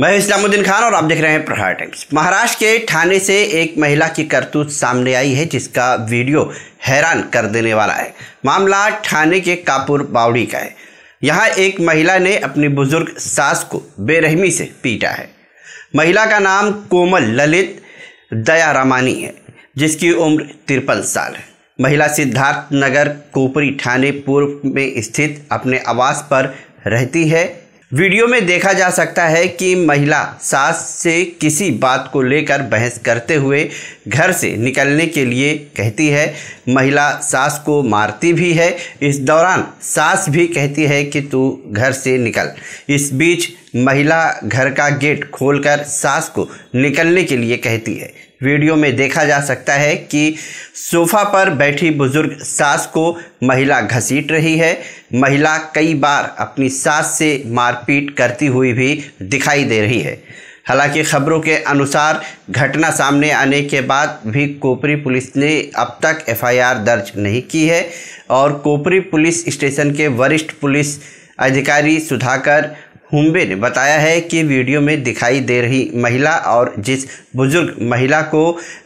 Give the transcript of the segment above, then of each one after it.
मैं इस्लामुद्दीन खान और आप देख रहे हैं प्रहार टाइम्स महाराष्ट्र के थाने से एक महिला की करतूत सामने आई है जिसका वीडियो हैरान कर देने वाला है मामला थाने के कापुर बावड़ी का है यहाँ एक महिला ने अपनी बुजुर्ग सास को बेरहमी से पीटा है महिला का नाम कोमल ललित दया रामानी है जिसकी उम्र तिरपन साल है महिला सिद्धार्थ नगर कोपरी थाने पूर्व में स्थित अपने आवास पर रहती है वीडियो में देखा जा सकता है कि महिला सास से किसी बात को लेकर बहस करते हुए घर से निकलने के लिए कहती है महिला सास को मारती भी है इस दौरान सास भी कहती है कि तू घर से निकल इस बीच महिला घर का गेट खोलकर सास को निकलने के लिए कहती है वीडियो में देखा जा सकता है कि सोफा पर बैठी बुजुर्ग सास को महिला घसीट रही है महिला कई बार अपनी सास से मारपीट करती हुई भी दिखाई दे रही है हालांकि खबरों के अनुसार घटना सामने आने के बाद भी कोपरी पुलिस ने अब तक एफआईआर दर्ज नहीं की है और कोपरी पुलिस स्टेशन के वरिष्ठ पुलिस अधिकारी सुधाकर हुम्बे ने बताया है कि वीडियो में दिखाई दे रही महिला और जिस बुजुर्ग महिला को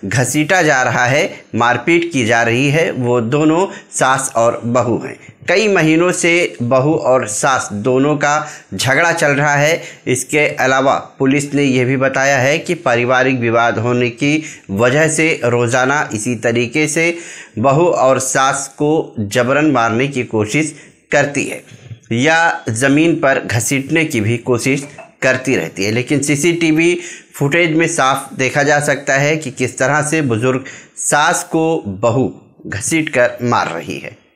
घसीटा जा रहा है मारपीट की जा रही है वो दोनों सास और बहू हैं कई महीनों से बहू और सास दोनों का झगड़ा चल रहा है इसके अलावा पुलिस ने यह भी बताया है कि पारिवारिक विवाद होने की वजह से रोज़ाना इसी तरीके से बहू और सास को जबरन मारने की कोशिश करती है या ज़मीन पर घसीटने की भी कोशिश करती रहती है लेकिन सीसीटीवी फुटेज में साफ देखा जा सकता है कि किस तरह से बुज़ुर्ग सास को बहू घसीट कर मार रही है